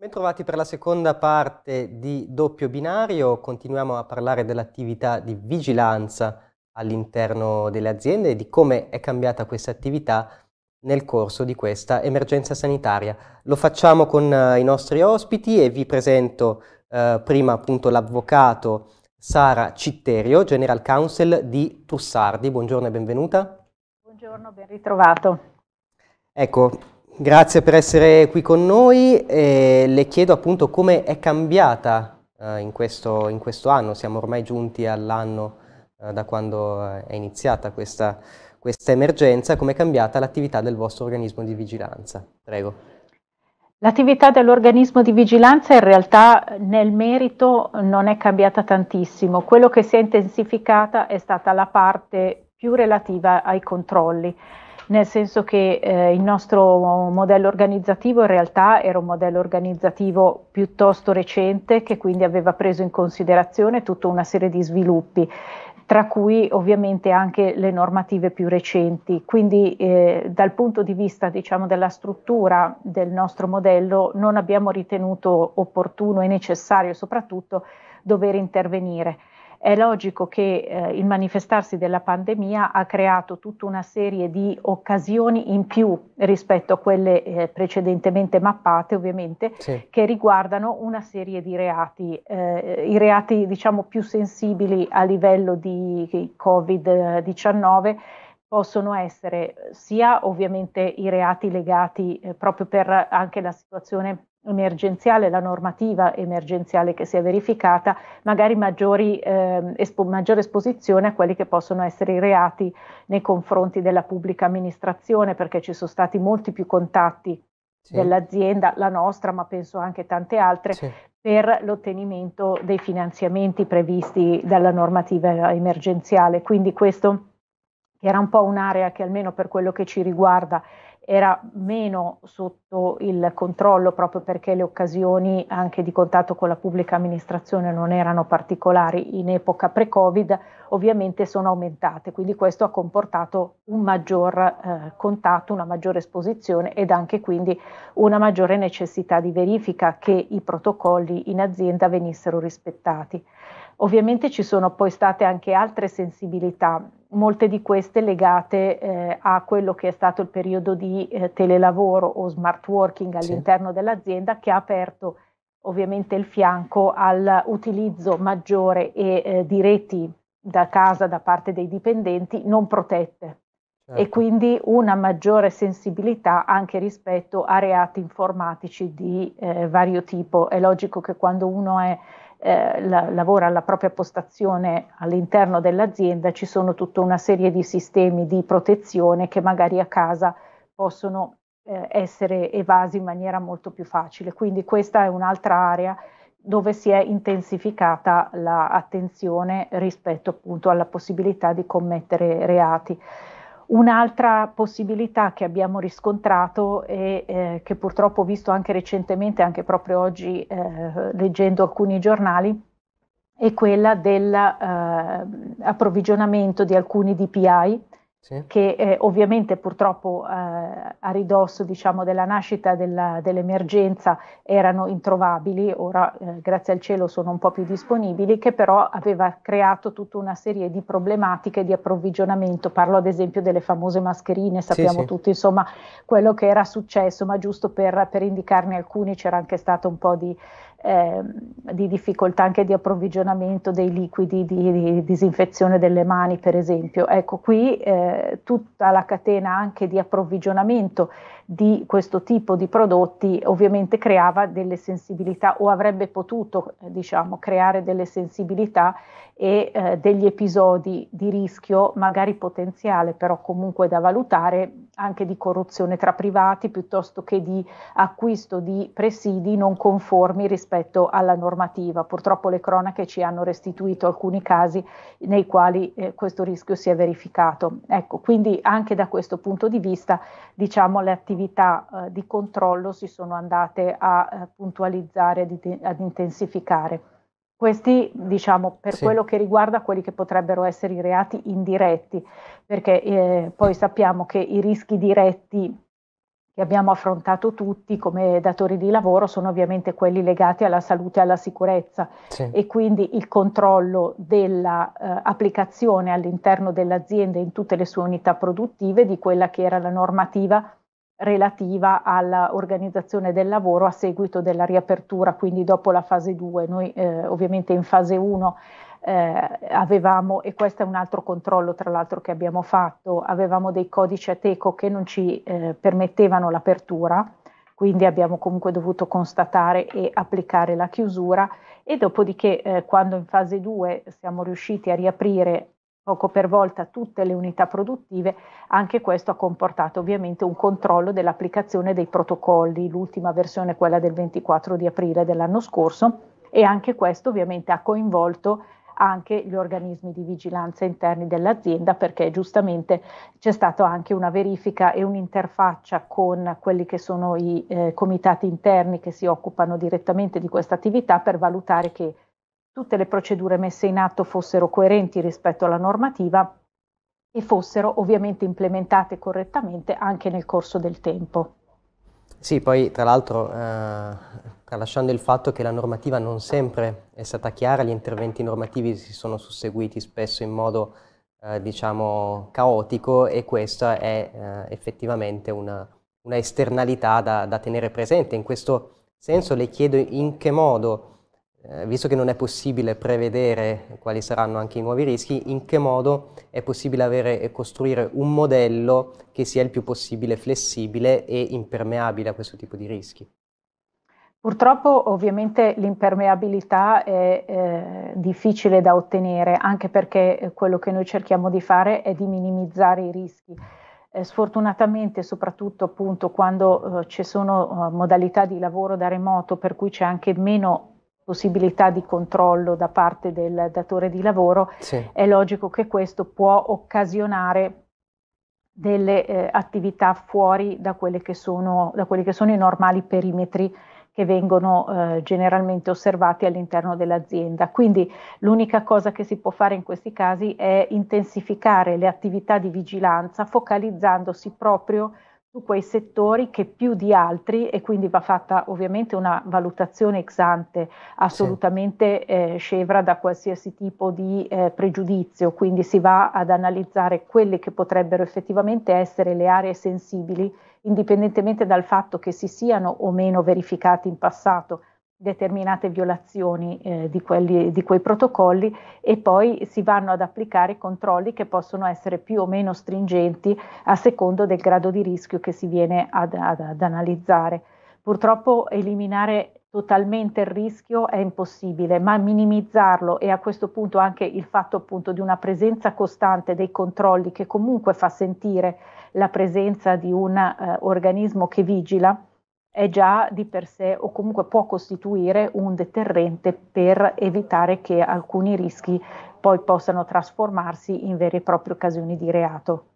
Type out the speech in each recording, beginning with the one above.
Bentrovati per la seconda parte di doppio binario, continuiamo a parlare dell'attività di vigilanza all'interno delle aziende e di come è cambiata questa attività nel corso di questa emergenza sanitaria. Lo facciamo con uh, i nostri ospiti e vi presento uh, prima appunto l'avvocato Sara Citterio, General Counsel di Tussardi. Buongiorno e benvenuta. Buongiorno, ben ritrovato. Ecco, Grazie per essere qui con noi e le chiedo appunto come è cambiata eh, in, questo, in, questo, anno, siamo ormai giunti all'anno eh, da quando eh, è iniziata questa, questa emergenza, come è cambiata l'attività del vostro organismo di vigilanza? Prego. L'attività dell'organismo di vigilanza in realtà nel merito non è cambiata tantissimo, quello che si è intensificata è stata la parte più relativa ai controlli nel senso che eh, il nostro modello organizzativo in realtà era un modello organizzativo piuttosto recente che quindi aveva preso in considerazione tutta una serie di sviluppi tra cui ovviamente anche le normative più recenti. Quindi eh, dal punto di vista diciamo, della struttura del nostro modello non abbiamo ritenuto opportuno e necessario soprattutto dover intervenire. È logico che eh, il manifestarsi della pandemia ha creato tutta una serie di occasioni in più rispetto a quelle eh, precedentemente mappate, ovviamente, sì. che riguardano una serie di reati, eh, i reati diciamo più sensibili a livello di Covid-19 possono essere sia ovviamente i reati legati eh, proprio per anche la situazione emergenziale, la normativa emergenziale che si è verificata, magari maggiori, eh, espo, maggiore esposizione a quelli che possono essere i reati nei confronti della pubblica amministrazione, perché ci sono stati molti più contatti sì. dell'azienda, la nostra, ma penso anche tante altre, sì. per l'ottenimento dei finanziamenti previsti dalla normativa emergenziale. Quindi questo era un po' un'area che almeno per quello che ci riguarda era meno sotto il controllo proprio perché le occasioni anche di contatto con la pubblica amministrazione non erano particolari in epoca pre-Covid, ovviamente sono aumentate, quindi questo ha comportato un maggior eh, contatto, una maggiore esposizione ed anche quindi una maggiore necessità di verifica che i protocolli in azienda venissero rispettati. Ovviamente ci sono poi state anche altre sensibilità molte di queste legate eh, a quello che è stato il periodo di eh, telelavoro o smart working all'interno sì. dell'azienda che ha aperto ovviamente il fianco all'utilizzo maggiore e eh, di reti da casa da parte dei dipendenti non protette e certo. quindi una maggiore sensibilità anche rispetto a reati informatici di eh, vario tipo. È logico che quando uno è eh, la, lavora alla propria postazione all'interno dell'azienda, ci sono tutta una serie di sistemi di protezione che magari a casa possono eh, essere evasi in maniera molto più facile. Quindi questa è un'altra area dove si è intensificata l'attenzione rispetto appunto alla possibilità di commettere reati. Un'altra possibilità che abbiamo riscontrato e eh, che purtroppo ho visto anche recentemente, anche proprio oggi eh, leggendo alcuni giornali, è quella dell'approvvigionamento eh, di alcuni DPI sì. che eh, ovviamente purtroppo eh, a ridosso diciamo, della nascita della, dell'emergenza erano introvabili, ora eh, grazie al cielo sono un po' più disponibili, che però aveva creato tutta una serie di problematiche di approvvigionamento, parlo ad esempio delle famose mascherine, sappiamo sì, sì. tutti insomma quello che era successo, ma giusto per, per indicarne alcuni c'era anche stato un po' di eh, di difficoltà anche di approvvigionamento dei liquidi, di, di disinfezione delle mani per esempio. Ecco, qui eh, tutta la catena anche di approvvigionamento di questo tipo di prodotti ovviamente creava delle sensibilità o avrebbe potuto eh, diciamo, creare delle sensibilità e eh, degli episodi di rischio magari potenziale, però comunque da valutare anche di corruzione tra privati piuttosto che di acquisto di presidi non conformi rispetto alla normativa. Purtroppo le cronache ci hanno restituito alcuni casi nei quali eh, questo rischio si è verificato. Ecco, quindi anche da questo punto di vista, diciamo, le attività attività eh, di controllo si sono andate a eh, puntualizzare, ad, ad, intensificare. Questi, diciamo, per sì. quello che riguarda quelli che potrebbero essere i reati indiretti, perché eh, poi sappiamo che i rischi diretti che abbiamo affrontato tutti come datori di lavoro sono ovviamente quelli legati alla salute e alla sicurezza sì. e quindi il controllo dell'applicazione eh, all'interno dell'azienda in tutte le sue unità produttive di quella che era la normativa relativa all'organizzazione del lavoro a seguito della riapertura, quindi dopo la fase 2. Noi eh, ovviamente in fase 1 eh, avevamo, e questo è un altro controllo tra l'altro che abbiamo fatto, avevamo dei codici ateco che non ci eh, permettevano l'apertura, quindi abbiamo comunque dovuto constatare e applicare la chiusura e dopodiché eh, quando in fase 2 siamo riusciti a riaprire poco per volta tutte le unità produttive, anche questo ha comportato ovviamente un controllo dell'applicazione dei protocolli, l'ultima versione quella del 24 di aprile dell'anno scorso e anche questo ovviamente ha coinvolto anche gli organismi di vigilanza interni dell'azienda perché giustamente c'è stata anche una verifica e un'interfaccia con quelli che sono i eh, comitati interni che si occupano direttamente di questa attività per valutare che tutte le procedure messe in atto fossero coerenti rispetto alla normativa e fossero ovviamente implementate correttamente anche nel corso del tempo. Sì, poi tra l'altro, eh, tralasciando il fatto che la normativa non sempre è stata chiara, gli interventi normativi si sono susseguiti spesso in modo, eh, diciamo, caotico e questa è eh, effettivamente una, una esternalità da, da, tenere presente. In questo senso le chiedo in che modo eh, visto che non è possibile prevedere quali saranno anche i nuovi rischi, in che modo è possibile avere e costruire un modello che sia il più possibile flessibile e impermeabile a questo tipo di rischi? Purtroppo ovviamente l'impermeabilità è eh, difficile da ottenere, anche perché eh, quello che noi cerchiamo di fare è di minimizzare i rischi. Eh, sfortunatamente, soprattutto appunto quando eh, ci sono eh, modalità di lavoro da remoto per cui c'è anche meno possibilità di controllo da parte del datore di lavoro, sì. è logico che questo può occasionare delle eh, attività fuori da, sono, da, quelli che sono i normali perimetri che vengono eh, generalmente osservati all'interno dell'azienda. Quindi l'unica cosa che si può fare in questi casi è intensificare le attività di vigilanza focalizzandosi proprio su quei settori che più di altri e quindi va fatta ovviamente una valutazione ex ante assolutamente sì. eh, scevra da qualsiasi tipo di eh, pregiudizio, quindi si va ad analizzare quelle che potrebbero effettivamente essere le aree sensibili indipendentemente dal fatto che si siano o meno verificati in passato determinate violazioni eh, di, quelli, di, quei protocolli e poi si vanno ad applicare controlli che possono essere più o meno stringenti a secondo del grado di rischio che si viene ad, ad, ad analizzare. Purtroppo eliminare totalmente il rischio è impossibile, ma minimizzarlo e a questo punto anche il fatto appunto di una presenza costante dei controlli che comunque fa sentire la presenza di un eh, organismo che vigila, è già di per sé o comunque può costituire un deterrente per evitare che alcuni rischi poi possano trasformarsi in vere e proprie occasioni di reato.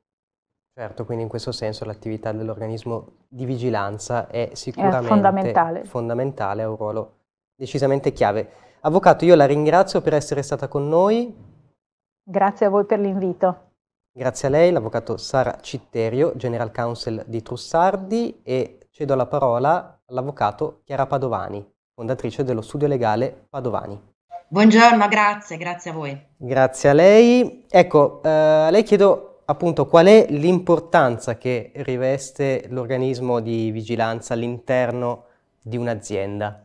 Certo, quindi in questo senso l'attività dell'organismo di vigilanza è sicuramente è fondamentale. fondamentale, ha un ruolo decisamente chiave. Avvocato, io la ringrazio per essere stata con noi. Grazie a voi per l'invito. Grazie a lei, l'avvocato Sara Citterio, General Counsel di Trussardi e cedo la parola all'avvocato Chiara Padovani, fondatrice dello studio legale Padovani. Buongiorno, grazie, grazie a voi. Grazie a lei. Ecco, eh, a lei chiedo appunto qual è l'importanza che riveste l'organismo di vigilanza all'interno di un'azienda.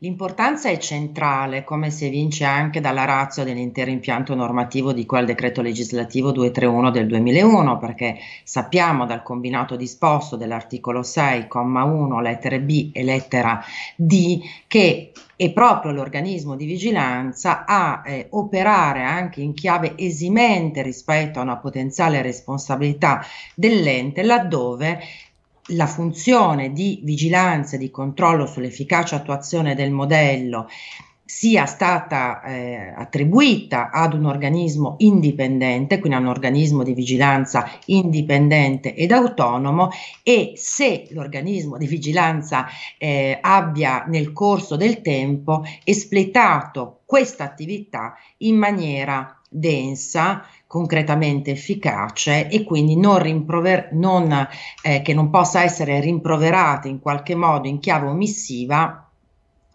L'importanza è centrale, come si evince anche dalla razza dell'intero impianto normativo di quel decreto legislativo 231 del 2001, perché sappiamo dal combinato disposto dell'articolo 6,1 lettere B e lettera D che è proprio l'organismo di vigilanza a eh, operare anche in chiave esimente rispetto a una potenziale responsabilità dell'ente laddove la funzione di vigilanza e di controllo sull'efficace attuazione del modello sia stata eh, attribuita ad un organismo indipendente, quindi a un organismo di vigilanza indipendente ed autonomo e se l'organismo di vigilanza eh, abbia nel corso del tempo espletato questa attività in maniera densa, concretamente efficace e quindi non rimprover- non, eh, che non possa essere rimproverata in qualche modo in chiave omissiva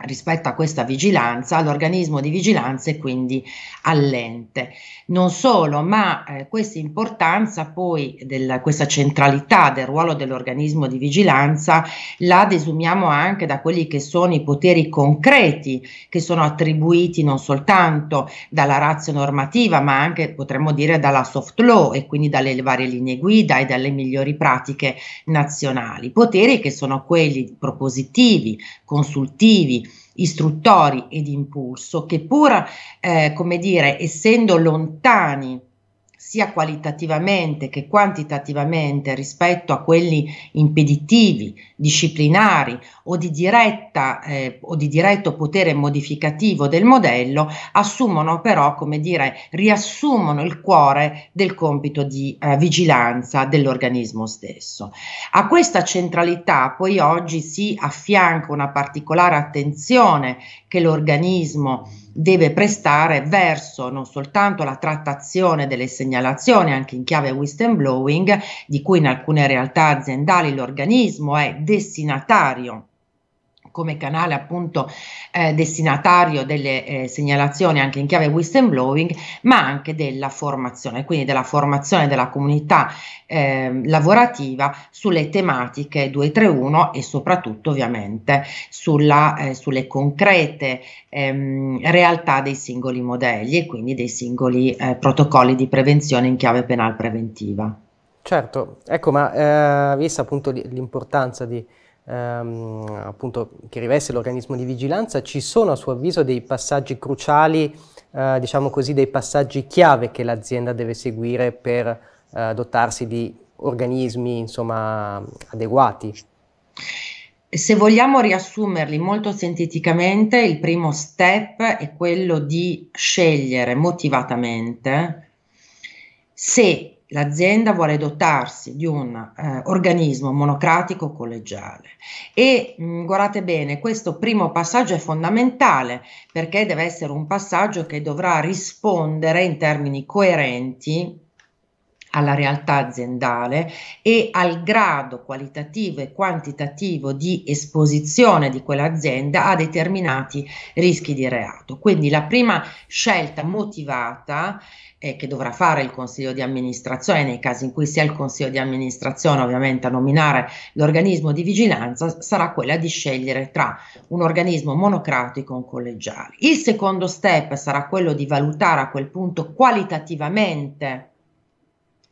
rispetto a questa vigilanza, all'organismo di vigilanza e quindi all'ente. Non solo, ma eh, questa importanza poi, della, questa centralità del ruolo dell'organismo di vigilanza la desumiamo anche da quelli che sono i poteri concreti che sono attribuiti non soltanto dalla razza normativa, ma anche potremmo dire dalla soft law e quindi dalle varie linee guida e dalle migliori pratiche nazionali. Poteri che sono quelli propositivi, consultivi, istruttori e di impulso che pur, eh, come dire, essendo lontani sia qualitativamente che quantitativamente rispetto a quelli impeditivi, disciplinari o di, diretta, eh, o di diretto potere modificativo del modello, assumono però, come dire, riassumono il cuore del compito di eh, vigilanza dell'organismo stesso. A questa centralità poi oggi si affianca una particolare attenzione che l'organismo deve prestare verso non soltanto la trattazione delle segnalazioni anche in chiave whistleblowing, di cui in alcune realtà aziendali l'organismo è destinatario come canale appunto eh, destinatario delle eh, segnalazioni anche in chiave whistleblowing, ma anche della formazione, quindi della formazione della comunità eh, lavorativa sulle tematiche 231 e soprattutto ovviamente sulla, eh, sulle concrete ehm, realtà dei singoli modelli e quindi dei singoli eh, protocolli di prevenzione in chiave penal preventiva. Certo, ecco, ma eh, vista appunto l'importanza di ehm, appunto, che riveste l'organismo di vigilanza, ci sono a suo avviso dei passaggi cruciali, eh, diciamo così, dei passaggi chiave che l'azienda deve seguire per eh, dotarsi di organismi insomma, adeguati? Se vogliamo riassumerli molto sinteticamente, il primo step è quello di scegliere motivatamente se l'azienda vuole dotarsi di un eh, organismo monocratico collegiale e mh, mm, guardate bene, questo primo passaggio è fondamentale perché deve essere un passaggio che dovrà rispondere in termini coerenti alla realtà aziendale e al grado qualitativo e quantitativo di esposizione di quell'azienda a determinati rischi di reato. Quindi la prima scelta motivata eh, che dovrà fare il consiglio di amministrazione nei casi in cui sia il consiglio di amministrazione ovviamente a nominare l'organismo di vigilanza sarà quella di scegliere tra un organismo monocratico e un collegiale. Il secondo step sarà quello di valutare a quel punto qualitativamente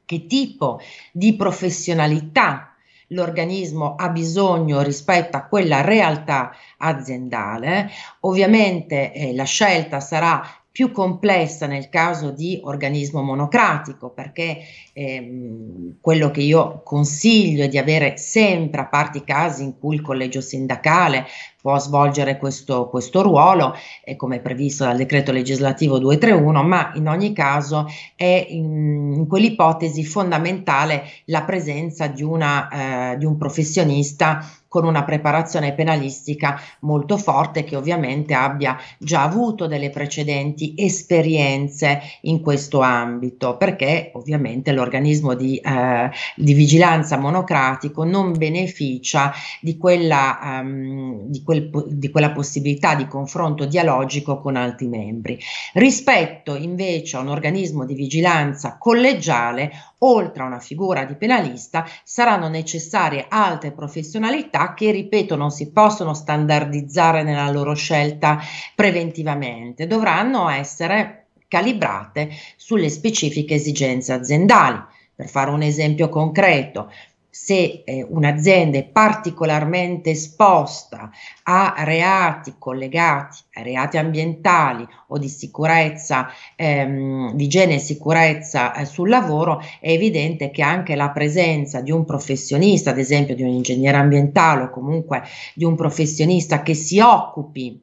che tipo di professionalità l'organismo ha bisogno rispetto a quella realtà aziendale. Ovviamente eh, la scelta sarà più complessa nel caso di organismo monocratico, perché ehm, quello che io consiglio è di avere sempre, a parte i casi in cui il collegio sindacale può svolgere questo, questo ruolo, eh, come previsto dal decreto legislativo 231, ma in ogni caso è in, in quell'ipotesi fondamentale la presenza di, una, eh, di un professionista con una preparazione penalistica molto forte che ovviamente abbia già avuto delle precedenti esperienze in questo ambito, perché ovviamente l'organismo di, eh, di vigilanza monocratico non beneficia di quella, um, di, quel, di quella possibilità di confronto dialogico con altri membri. Rispetto invece a un organismo di vigilanza collegiale, oltre a una figura di penalista saranno necessarie altre professionalità che, ripeto, non si possono standardizzare nella loro scelta preventivamente, dovranno essere calibrate sulle specifiche esigenze aziendali. Per fare un esempio concreto, se eh, un'azienda è particolarmente esposta a reati collegati a reati ambientali o di sicurezza, ehm, di igiene e sicurezza eh, sul lavoro, è evidente che anche la presenza di un professionista, ad esempio di un ingegnere ambientale o comunque di un professionista che si occupi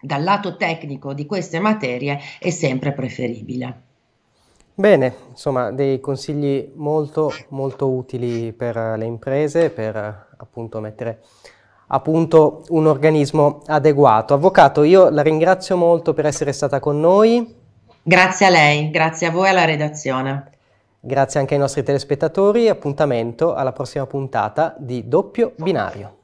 dal lato tecnico di queste materie, è sempre preferibile. Bene, insomma dei consigli molto molto utili per le imprese per appunto mettere a punto un organismo adeguato. Avvocato, io la ringrazio molto per essere stata con noi. Grazie a lei, grazie a voi e alla redazione. Grazie anche ai nostri telespettatori, appuntamento alla prossima puntata di Doppio Binario.